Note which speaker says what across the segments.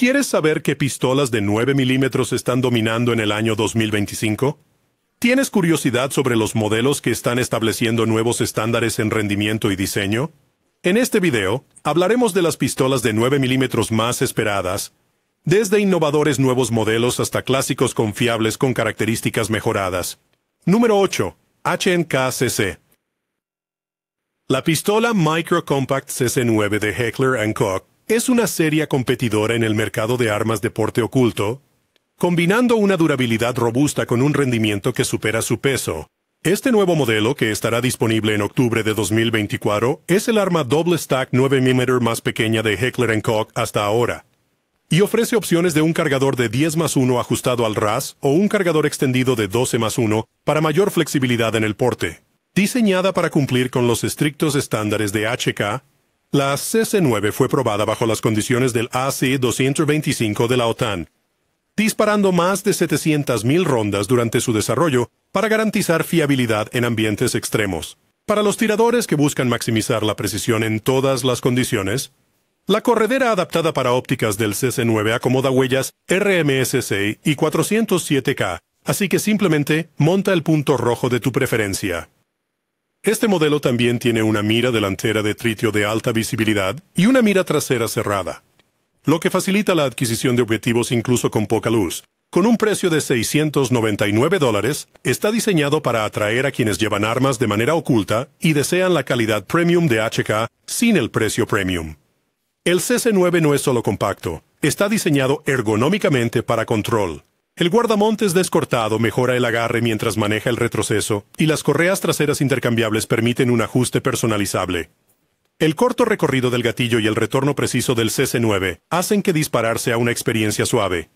Speaker 1: ¿Quieres saber qué pistolas de 9 milímetros están dominando en el año 2025? ¿Tienes curiosidad sobre los modelos que están estableciendo nuevos estándares en rendimiento y diseño? En este video, hablaremos de las pistolas de 9 milímetros más esperadas, desde innovadores nuevos modelos hasta clásicos confiables con características mejoradas. Número 8. HNK-CC. La pistola Micro Compact CC9 de Heckler Koch es una seria competidora en el mercado de armas de porte oculto, combinando una durabilidad robusta con un rendimiento que supera su peso. Este nuevo modelo, que estará disponible en octubre de 2024, es el arma doble stack 9mm más pequeña de Heckler Koch hasta ahora, y ofrece opciones de un cargador de 10 más 1 ajustado al RAS o un cargador extendido de 12 más 1 para mayor flexibilidad en el porte. Diseñada para cumplir con los estrictos estándares de HK, la CC-9 fue probada bajo las condiciones del AC-225 de la OTAN, disparando más de 700.000 rondas durante su desarrollo para garantizar fiabilidad en ambientes extremos. Para los tiradores que buscan maximizar la precisión en todas las condiciones, la corredera adaptada para ópticas del CC-9 acomoda huellas rms y 407K, así que simplemente monta el punto rojo de tu preferencia. Este modelo también tiene una mira delantera de tritio de alta visibilidad y una mira trasera cerrada, lo que facilita la adquisición de objetivos incluso con poca luz. Con un precio de 699 está diseñado para atraer a quienes llevan armas de manera oculta y desean la calidad premium de HK sin el precio premium. El CC9 no es solo compacto, está diseñado ergonómicamente para control, el guardamontes descortado mejora el agarre mientras maneja el retroceso y las correas traseras intercambiables permiten un ajuste personalizable. El corto recorrido del gatillo y el retorno preciso del CC9 hacen que dispararse sea una experiencia suave.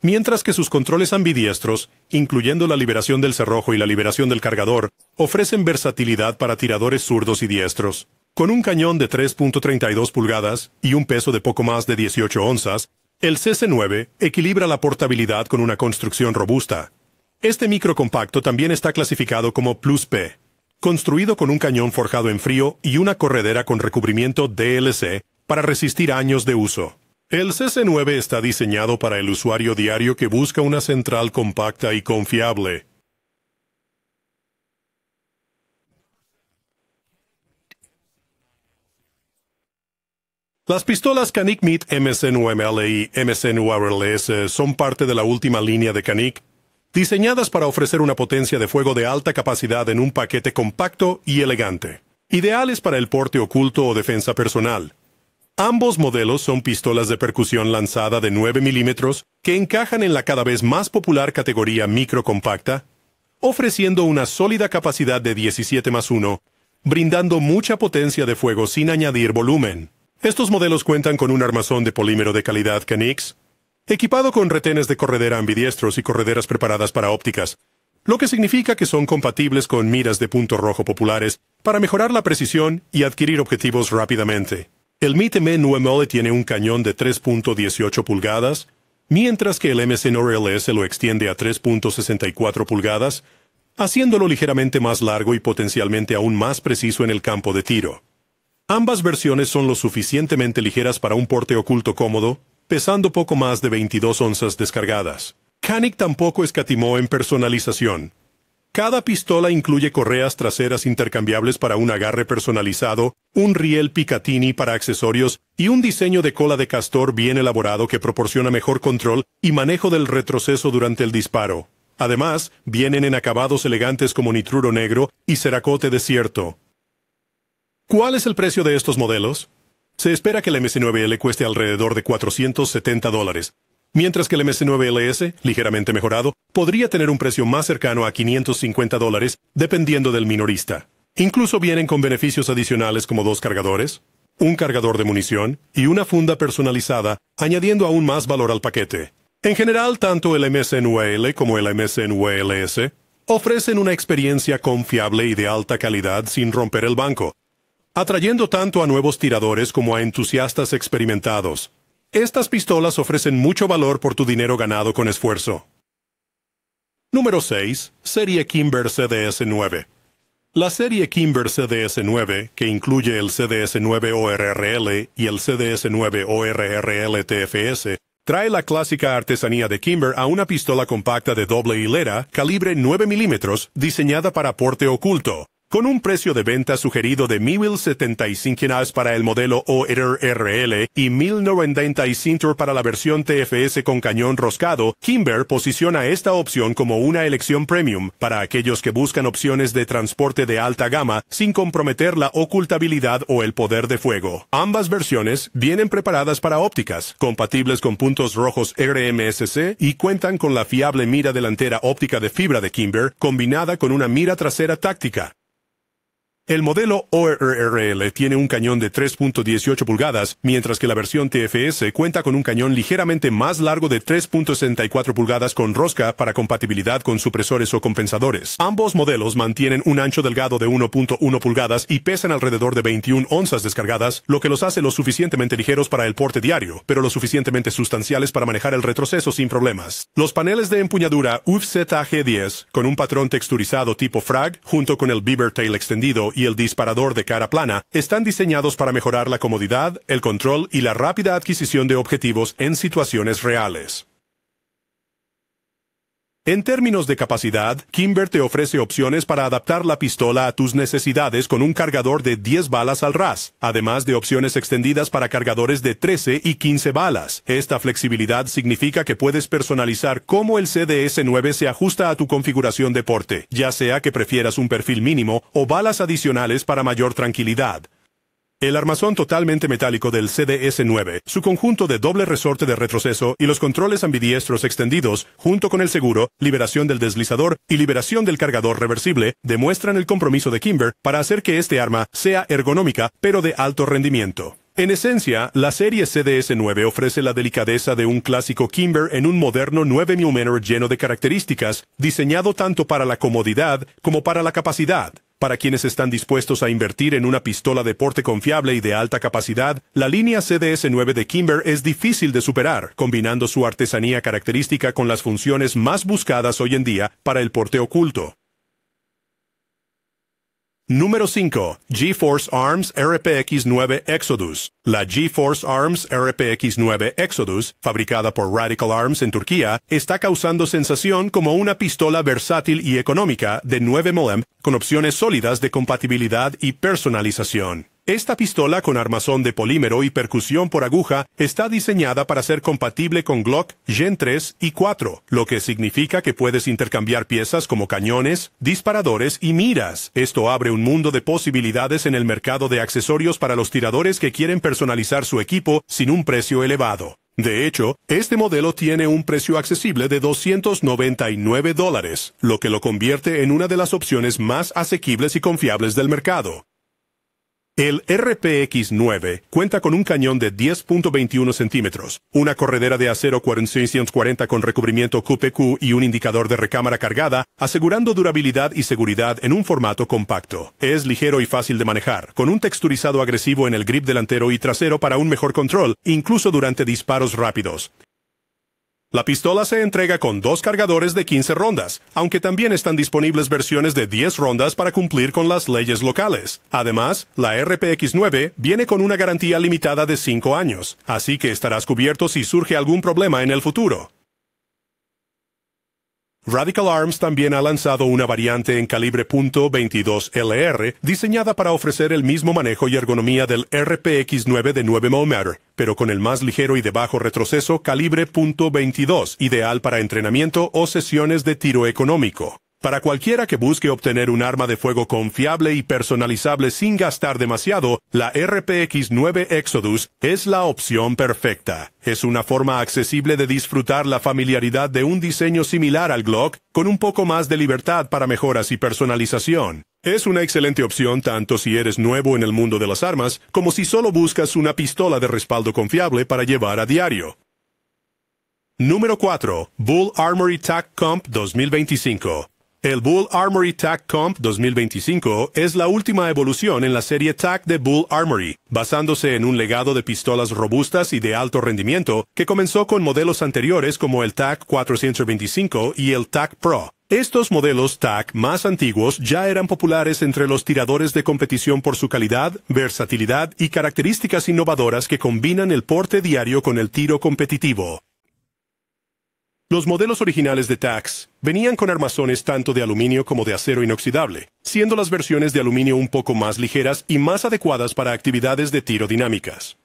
Speaker 1: Mientras que sus controles ambidiestros, incluyendo la liberación del cerrojo y la liberación del cargador, ofrecen versatilidad para tiradores zurdos y diestros. Con un cañón de 3.32 pulgadas y un peso de poco más de 18 onzas, el CC9 equilibra la portabilidad con una construcción robusta. Este microcompacto también está clasificado como Plus P, construido con un cañón forjado en frío y una corredera con recubrimiento DLC para resistir años de uso. El CC9 está diseñado para el usuario diario que busca una central compacta y confiable. Las pistolas Canik Meet msn y msn e eh, son parte de la última línea de Canik, diseñadas para ofrecer una potencia de fuego de alta capacidad en un paquete compacto y elegante, ideales para el porte oculto o defensa personal. Ambos modelos son pistolas de percusión lanzada de 9 milímetros que encajan en la cada vez más popular categoría microcompacta, ofreciendo una sólida capacidad de 17 más 1, brindando mucha potencia de fuego sin añadir volumen. Estos modelos cuentan con un armazón de polímero de calidad Canix, equipado con retenes de corredera ambidiestros y correderas preparadas para ópticas, lo que significa que son compatibles con miras de punto rojo populares para mejorar la precisión y adquirir objetivos rápidamente. El MIT m e e tiene un cañón de 3.18 pulgadas, mientras que el MSN se lo extiende a 3.64 pulgadas, haciéndolo ligeramente más largo y potencialmente aún más preciso en el campo de tiro. Ambas versiones son lo suficientemente ligeras para un porte oculto cómodo, pesando poco más de 22 onzas descargadas. Canik tampoco escatimó en personalización. Cada pistola incluye correas traseras intercambiables para un agarre personalizado, un riel Picatinny para accesorios y un diseño de cola de castor bien elaborado que proporciona mejor control y manejo del retroceso durante el disparo. Además, vienen en acabados elegantes como nitruro negro y ceracote desierto. ¿Cuál es el precio de estos modelos? Se espera que el MC9L cueste alrededor de 470 mientras que el MS9LS, ligeramente mejorado, podría tener un precio más cercano a 550 dependiendo del minorista. Incluso vienen con beneficios adicionales como dos cargadores, un cargador de munición y una funda personalizada, añadiendo aún más valor al paquete. En general, tanto el MS-9L como el MS-9LS ofrecen una experiencia confiable y de alta calidad sin romper el banco, atrayendo tanto a nuevos tiradores como a entusiastas experimentados. Estas pistolas ofrecen mucho valor por tu dinero ganado con esfuerzo. Número 6. Serie Kimber CDS-9. La serie Kimber CDS-9, que incluye el CDS-9 ORRL y el CDS-9 ORRL TFS, trae la clásica artesanía de Kimber a una pistola compacta de doble hilera, calibre 9 milímetros, diseñada para porte oculto, con un precio de venta sugerido de 1075 para el modelo OER RL y 1095 para la versión TFS con cañón roscado, Kimber posiciona esta opción como una elección premium para aquellos que buscan opciones de transporte de alta gama sin comprometer la ocultabilidad o el poder de fuego. Ambas versiones vienen preparadas para ópticas, compatibles con puntos rojos RMSC y cuentan con la fiable mira delantera óptica de fibra de Kimber combinada con una mira trasera táctica. El modelo ORRL tiene un cañón de 3.18 pulgadas, mientras que la versión TFS cuenta con un cañón ligeramente más largo de 3.64 pulgadas con rosca para compatibilidad con supresores o compensadores. Ambos modelos mantienen un ancho delgado de 1.1 pulgadas y pesan alrededor de 21 onzas descargadas, lo que los hace lo suficientemente ligeros para el porte diario, pero lo suficientemente sustanciales para manejar el retroceso sin problemas. Los paneles de empuñadura ag 10 con un patrón texturizado tipo frag, junto con el beaver tail extendido y el disparador de cara plana están diseñados para mejorar la comodidad, el control y la rápida adquisición de objetivos en situaciones reales. En términos de capacidad, Kimber te ofrece opciones para adaptar la pistola a tus necesidades con un cargador de 10 balas al ras, además de opciones extendidas para cargadores de 13 y 15 balas. Esta flexibilidad significa que puedes personalizar cómo el CDS-9 se ajusta a tu configuración de porte, ya sea que prefieras un perfil mínimo o balas adicionales para mayor tranquilidad. El armazón totalmente metálico del CDS-9, su conjunto de doble resorte de retroceso y los controles ambidiestros extendidos, junto con el seguro, liberación del deslizador y liberación del cargador reversible, demuestran el compromiso de Kimber para hacer que este arma sea ergonómica pero de alto rendimiento. En esencia, la serie CDS-9 ofrece la delicadeza de un clásico Kimber en un moderno 9 mm lleno de características, diseñado tanto para la comodidad como para la capacidad. Para quienes están dispuestos a invertir en una pistola de porte confiable y de alta capacidad, la línea CDS-9 de Kimber es difícil de superar, combinando su artesanía característica con las funciones más buscadas hoy en día para el porte oculto. Número 5. G-Force ARMS RPX 9 Exodus. La G-Force ARMS RPX 9 Exodus, fabricada por Radical Arms en Turquía, está causando sensación como una pistola versátil y económica de 9 molem con opciones sólidas de compatibilidad y personalización. Esta pistola con armazón de polímero y percusión por aguja está diseñada para ser compatible con Glock Gen 3 y 4, lo que significa que puedes intercambiar piezas como cañones, disparadores y miras. Esto abre un mundo de posibilidades en el mercado de accesorios para los tiradores que quieren personalizar su equipo sin un precio elevado. De hecho, este modelo tiene un precio accesible de 299 dólares, lo que lo convierte en una de las opciones más asequibles y confiables del mercado. El RPX-9 cuenta con un cañón de 10.21 centímetros, una corredera de acero 4640 con recubrimiento QPQ y un indicador de recámara cargada, asegurando durabilidad y seguridad en un formato compacto. Es ligero y fácil de manejar, con un texturizado agresivo en el grip delantero y trasero para un mejor control, incluso durante disparos rápidos. La pistola se entrega con dos cargadores de 15 rondas, aunque también están disponibles versiones de 10 rondas para cumplir con las leyes locales. Además, la RPX-9 viene con una garantía limitada de 5 años, así que estarás cubierto si surge algún problema en el futuro. Radical Arms también ha lanzado una variante en calibre .22LR diseñada para ofrecer el mismo manejo y ergonomía del RPX-9 de 9 mm, pero con el más ligero y de bajo retroceso calibre .22, ideal para entrenamiento o sesiones de tiro económico. Para cualquiera que busque obtener un arma de fuego confiable y personalizable sin gastar demasiado, la RPX-9 Exodus es la opción perfecta. Es una forma accesible de disfrutar la familiaridad de un diseño similar al Glock, con un poco más de libertad para mejoras y personalización. Es una excelente opción tanto si eres nuevo en el mundo de las armas, como si solo buscas una pistola de respaldo confiable para llevar a diario. Número 4. Bull Armory TAC Comp 2025. El Bull Armory TAC Comp 2025 es la última evolución en la serie TAC de Bull Armory, basándose en un legado de pistolas robustas y de alto rendimiento que comenzó con modelos anteriores como el TAC 425 y el TAC Pro. Estos modelos TAC más antiguos ya eran populares entre los tiradores de competición por su calidad, versatilidad y características innovadoras que combinan el porte diario con el tiro competitivo. Los modelos originales de Tax venían con armazones tanto de aluminio como de acero inoxidable, siendo las versiones de aluminio un poco más ligeras y más adecuadas para actividades de tiro dinámicas.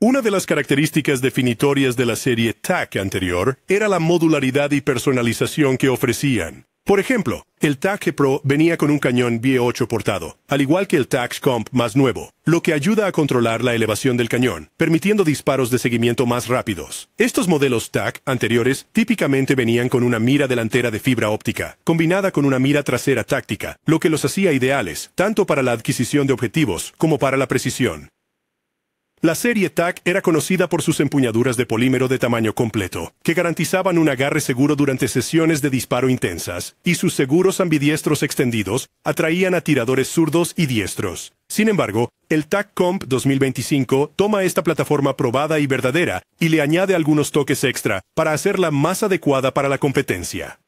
Speaker 1: Una de las características definitorias de la serie TAC anterior era la modularidad y personalización que ofrecían, por ejemplo, el TAC Pro venía con un cañón b 8 portado, al igual que el TAC Comp más nuevo, lo que ayuda a controlar la elevación del cañón, permitiendo disparos de seguimiento más rápidos. Estos modelos TAC anteriores típicamente venían con una mira delantera de fibra óptica, combinada con una mira trasera táctica, lo que los hacía ideales, tanto para la adquisición de objetivos como para la precisión. La serie TAC era conocida por sus empuñaduras de polímero de tamaño completo, que garantizaban un agarre seguro durante sesiones de disparo intensas, y sus seguros ambidiestros extendidos atraían a tiradores zurdos y diestros. Sin embargo, el TAC Comp 2025 toma esta plataforma probada y verdadera y le añade algunos toques extra para hacerla más adecuada para la competencia.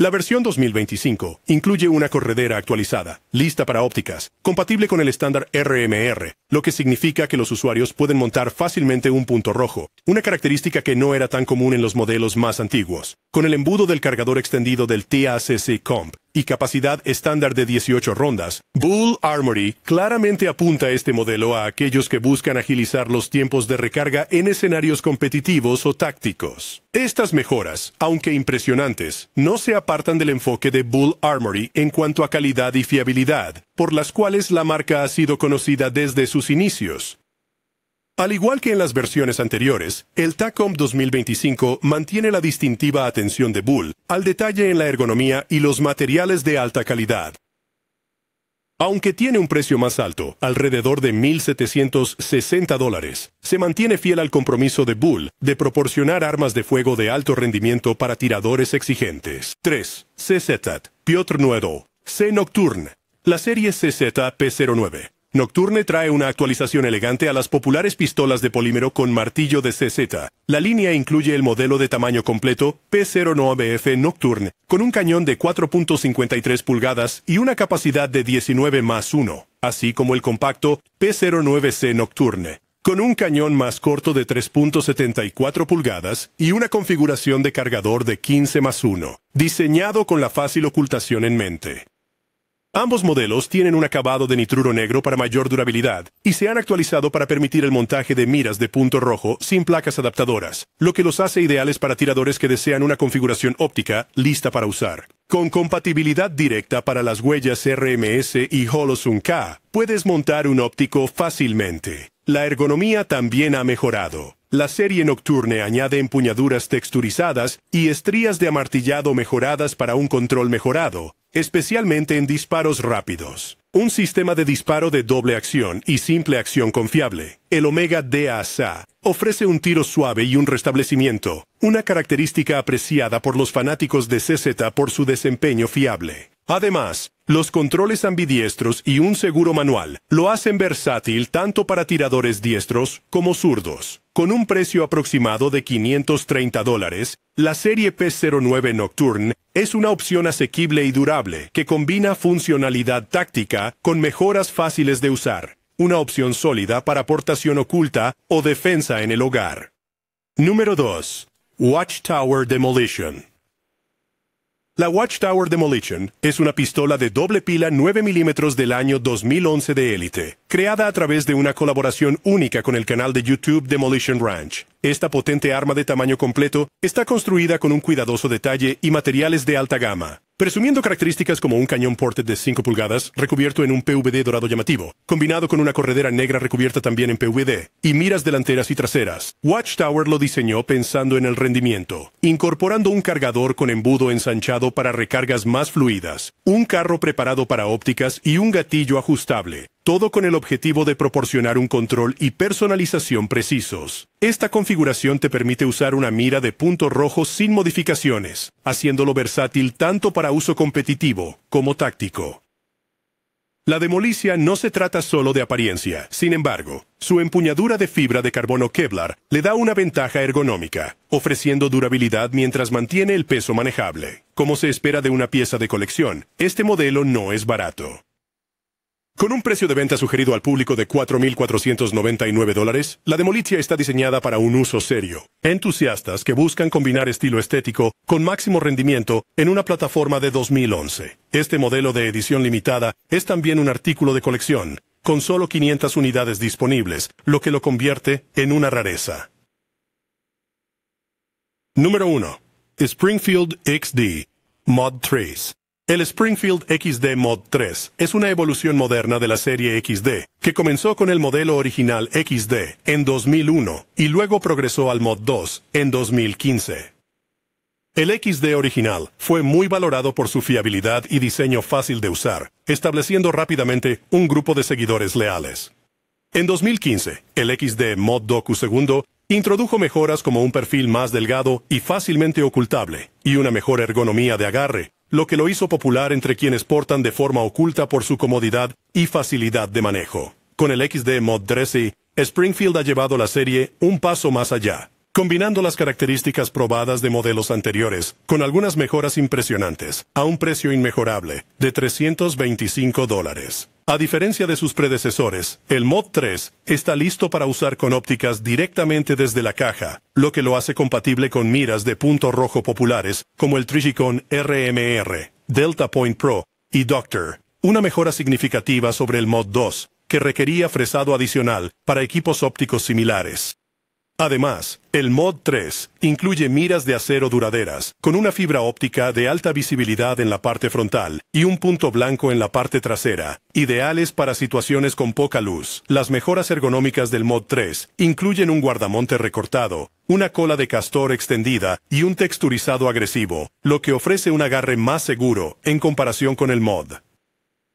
Speaker 1: La versión 2025 incluye una corredera actualizada, lista para ópticas, compatible con el estándar RMR, lo que significa que los usuarios pueden montar fácilmente un punto rojo, una característica que no era tan común en los modelos más antiguos. Con el embudo del cargador extendido del TACC Comp, y capacidad estándar de 18 rondas. Bull Armory claramente apunta este modelo a aquellos que buscan agilizar los tiempos de recarga en escenarios competitivos o tácticos. Estas mejoras, aunque impresionantes, no se apartan del enfoque de Bull Armory en cuanto a calidad y fiabilidad, por las cuales la marca ha sido conocida desde sus inicios. Al igual que en las versiones anteriores, el TACOM 2025 mantiene la distintiva atención de Bull al detalle en la ergonomía y los materiales de alta calidad. Aunque tiene un precio más alto, alrededor de 1.760 dólares, se mantiene fiel al compromiso de Bull de proporcionar armas de fuego de alto rendimiento para tiradores exigentes. 3. CZ, Piotr Nuevo, C Nocturne, la serie CZ P09. Nocturne trae una actualización elegante a las populares pistolas de polímero con martillo de CZ. La línea incluye el modelo de tamaño completo p 09 f Nocturne, con un cañón de 4.53 pulgadas y una capacidad de 19 más 1, así como el compacto P09C Nocturne, con un cañón más corto de 3.74 pulgadas y una configuración de cargador de 15 más 1, diseñado con la fácil ocultación en mente. Ambos modelos tienen un acabado de nitruro negro para mayor durabilidad y se han actualizado para permitir el montaje de miras de punto rojo sin placas adaptadoras, lo que los hace ideales para tiradores que desean una configuración óptica lista para usar. Con compatibilidad directa para las huellas RMS y Holosun K, puedes montar un óptico fácilmente. La ergonomía también ha mejorado. La serie Nocturne añade empuñaduras texturizadas y estrías de amartillado mejoradas para un control mejorado, especialmente en disparos rápidos. Un sistema de disparo de doble acción y simple acción confiable, el Omega DASA, ofrece un tiro suave y un restablecimiento, una característica apreciada por los fanáticos de CZ por su desempeño fiable. Además, los controles ambidiestros y un seguro manual lo hacen versátil tanto para tiradores diestros como zurdos. Con un precio aproximado de 530 dólares, la serie P09 Nocturne es una opción asequible y durable que combina funcionalidad táctica con mejoras fáciles de usar, una opción sólida para aportación oculta o defensa en el hogar. Número 2. Watchtower Demolition la Watchtower Demolition es una pistola de doble pila 9 milímetros del año 2011 de élite, creada a través de una colaboración única con el canal de YouTube Demolition Ranch. Esta potente arma de tamaño completo está construida con un cuidadoso detalle y materiales de alta gama presumiendo características como un cañón ported de 5 pulgadas recubierto en un PVD dorado llamativo, combinado con una corredera negra recubierta también en PVD, y miras delanteras y traseras. Watchtower lo diseñó pensando en el rendimiento, incorporando un cargador con embudo ensanchado para recargas más fluidas, un carro preparado para ópticas y un gatillo ajustable, todo con el objetivo de proporcionar un control y personalización precisos. Esta configuración te permite usar una mira de punto rojo sin modificaciones, haciéndolo versátil tanto para uso competitivo como táctico. La demolicia no se trata solo de apariencia, sin embargo, su empuñadura de fibra de carbono Kevlar le da una ventaja ergonómica, ofreciendo durabilidad mientras mantiene el peso manejable. Como se espera de una pieza de colección, este modelo no es barato. Con un precio de venta sugerido al público de 4.499 la Demolitia está diseñada para un uso serio. Entusiastas que buscan combinar estilo estético con máximo rendimiento en una plataforma de 2011. Este modelo de edición limitada es también un artículo de colección, con solo 500 unidades disponibles, lo que lo convierte en una rareza. Número 1. Springfield XD Mod 3. El Springfield XD Mod 3 es una evolución moderna de la serie XD, que comenzó con el modelo original XD en 2001 y luego progresó al Mod 2 en 2015. El XD original fue muy valorado por su fiabilidad y diseño fácil de usar, estableciendo rápidamente un grupo de seguidores leales. En 2015, el XD Mod Doku II introdujo mejoras como un perfil más delgado y fácilmente ocultable, y una mejor ergonomía de agarre, lo que lo hizo popular entre quienes portan de forma oculta por su comodidad y facilidad de manejo. Con el XD Mod 13, Springfield ha llevado la serie un paso más allá, combinando las características probadas de modelos anteriores, con algunas mejoras impresionantes, a un precio inmejorable, de 325 dólares. A diferencia de sus predecesores, el Mod 3 está listo para usar con ópticas directamente desde la caja, lo que lo hace compatible con miras de punto rojo populares como el Trigicon RMR, Delta Point Pro y Doctor, una mejora significativa sobre el Mod 2, que requería fresado adicional para equipos ópticos similares. Además, el Mod 3 incluye miras de acero duraderas, con una fibra óptica de alta visibilidad en la parte frontal y un punto blanco en la parte trasera, ideales para situaciones con poca luz. Las mejoras ergonómicas del Mod 3 incluyen un guardamonte recortado, una cola de castor extendida y un texturizado agresivo, lo que ofrece un agarre más seguro en comparación con el Mod.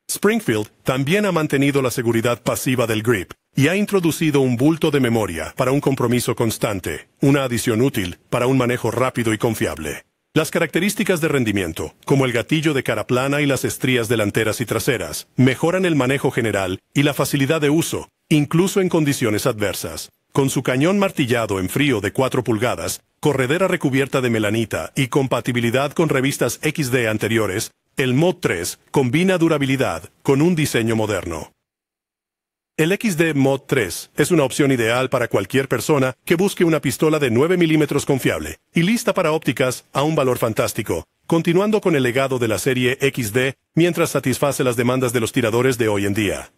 Speaker 1: Springfield también ha mantenido la seguridad pasiva del grip y ha introducido un bulto de memoria para un compromiso constante, una adición útil para un manejo rápido y confiable. Las características de rendimiento, como el gatillo de cara plana y las estrías delanteras y traseras, mejoran el manejo general y la facilidad de uso, incluso en condiciones adversas. Con su cañón martillado en frío de 4 pulgadas, corredera recubierta de melanita y compatibilidad con revistas XD anteriores, el Mod 3 combina durabilidad con un diseño moderno. El XD Mod 3 es una opción ideal para cualquier persona que busque una pistola de 9 milímetros confiable y lista para ópticas a un valor fantástico, continuando con el legado de la serie XD mientras satisface las demandas de los tiradores de hoy en día.